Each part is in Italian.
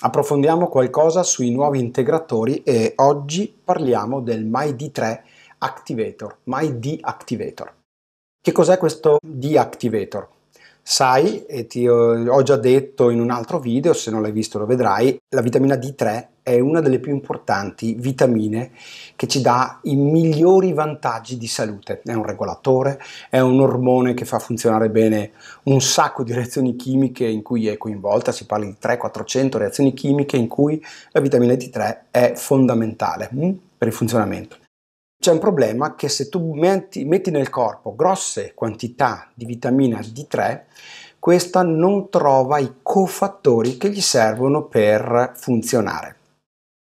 Approfondiamo qualcosa sui nuovi integratori e oggi parliamo del MyD3 Activator, MyD Activator. Che cos'è questo D Activator? Sai, e ti ho già detto in un altro video, se non l'hai visto lo vedrai, la vitamina D3 è una delle più importanti vitamine che ci dà i migliori vantaggi di salute. È un regolatore, è un ormone che fa funzionare bene un sacco di reazioni chimiche in cui è coinvolta, si parla di 300-400 reazioni chimiche in cui la vitamina D3 è fondamentale mm, per il funzionamento. C'è un problema che se tu metti, metti nel corpo grosse quantità di vitamina D3, questa non trova i cofattori che gli servono per funzionare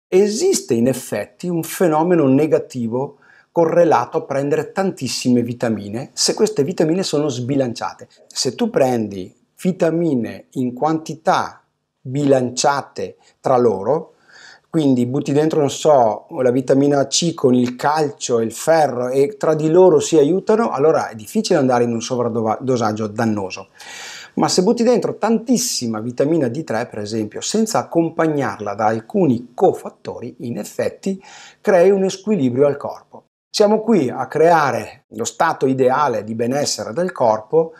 esiste in effetti un fenomeno negativo correlato a prendere tantissime vitamine se queste vitamine sono sbilanciate. Se tu prendi vitamine in quantità bilanciate tra loro, quindi butti dentro, non so, la vitamina C con il calcio e il ferro e tra di loro si aiutano, allora è difficile andare in un sovradosaggio dannoso ma se butti dentro tantissima vitamina D3 per esempio senza accompagnarla da alcuni cofattori in effetti crei un squilibrio al corpo. Siamo qui a creare lo stato ideale di benessere del corpo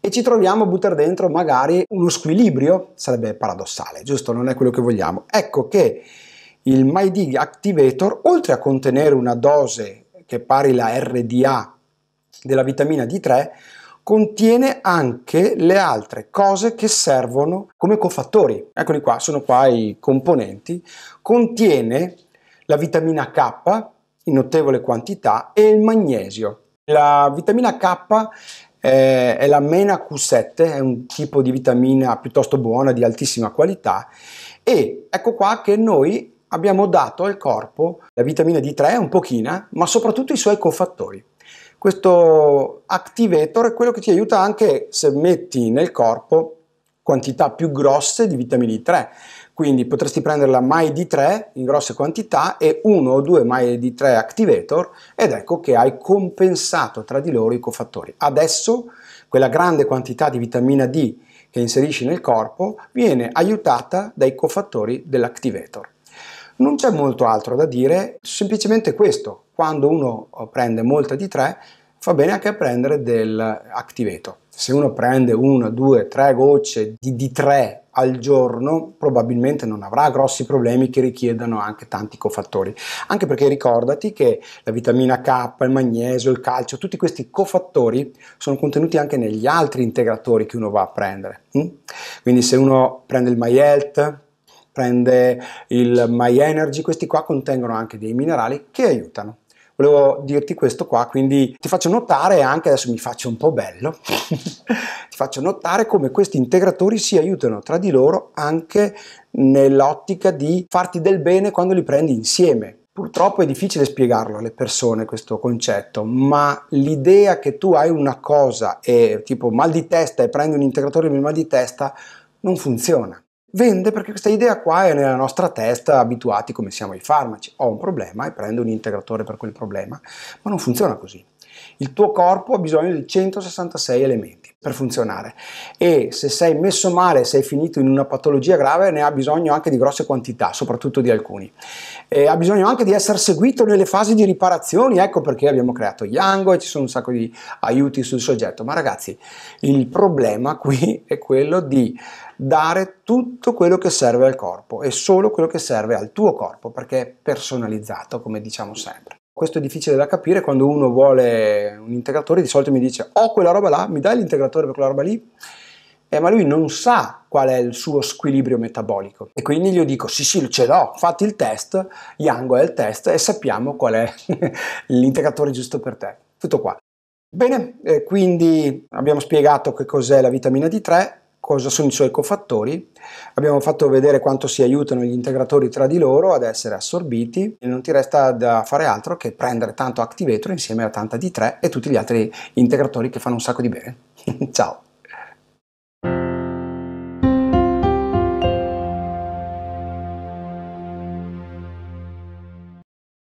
e ci troviamo a buttare dentro magari uno squilibrio, sarebbe paradossale, giusto? Non è quello che vogliamo. Ecco che il MyDig Activator, oltre a contenere una dose che pari la RDA della vitamina D3, contiene anche le altre cose che servono come cofattori. Eccoli qua, sono qua i componenti. Contiene la vitamina K in notevole quantità e il magnesio. La vitamina K è, eh, è la mena Q7, è un tipo di vitamina piuttosto buona, di altissima qualità e ecco qua che noi abbiamo dato al corpo la vitamina D3 un pochina, ma soprattutto i suoi cofattori. Questo Activator è quello che ti aiuta anche se metti nel corpo quantità più grosse di vitamina D3. Quindi potresti prenderla Mai D3 in grosse quantità e uno o due Mai D3 Activator ed ecco che hai compensato tra di loro i cofattori. Adesso quella grande quantità di vitamina D che inserisci nel corpo viene aiutata dai cofattori dell'Activator. Non c'è molto altro da dire, semplicemente questo. Quando uno eh, prende molta di 3, fa bene anche a prendere dell'activeto. Se uno prende 1, 2, 3 gocce di D3 al giorno, probabilmente non avrà grossi problemi che richiedano anche tanti cofattori. Anche perché ricordati che la vitamina K, il magnesio, il calcio, tutti questi cofattori sono contenuti anche negli altri integratori che uno va a prendere. Hm? Quindi se uno prende il Maielt, prende il My Energy, questi qua contengono anche dei minerali che aiutano. Volevo dirti questo qua, quindi ti faccio notare anche, adesso mi faccio un po' bello, ti faccio notare come questi integratori si aiutano tra di loro anche nell'ottica di farti del bene quando li prendi insieme. Purtroppo è difficile spiegarlo alle persone questo concetto, ma l'idea che tu hai una cosa e tipo mal di testa e prendi un integratore per mal di testa non funziona. Vende perché questa idea qua è nella nostra testa, abituati come siamo ai farmaci. Ho un problema e prendo un integratore per quel problema, ma non funziona così. Il tuo corpo ha bisogno di 166 elementi per funzionare e se sei messo male, sei finito in una patologia grave, ne ha bisogno anche di grosse quantità, soprattutto di alcuni. E ha bisogno anche di essere seguito nelle fasi di riparazioni, ecco perché abbiamo creato Yango e ci sono un sacco di aiuti sul soggetto, ma ragazzi, il problema qui è quello di dare tutto quello che serve al corpo e solo quello che serve al tuo corpo perché è personalizzato, come diciamo sempre questo è difficile da capire quando uno vuole un integratore, di solito mi dice ho oh, quella roba là, mi dai l'integratore per quella roba lì? Eh, ma lui non sa qual è il suo squilibrio metabolico e quindi gli dico sì sì ce l'ho, fatti il test, Yango è il test e sappiamo qual è l'integratore giusto per te. Tutto qua. Bene, eh, quindi abbiamo spiegato che cos'è la vitamina D3, cosa sono i suoi cofattori, abbiamo fatto vedere quanto si aiutano gli integratori tra di loro ad essere assorbiti e non ti resta da fare altro che prendere tanto Activator insieme a tanta D3 e tutti gli altri integratori che fanno un sacco di bene. Ciao!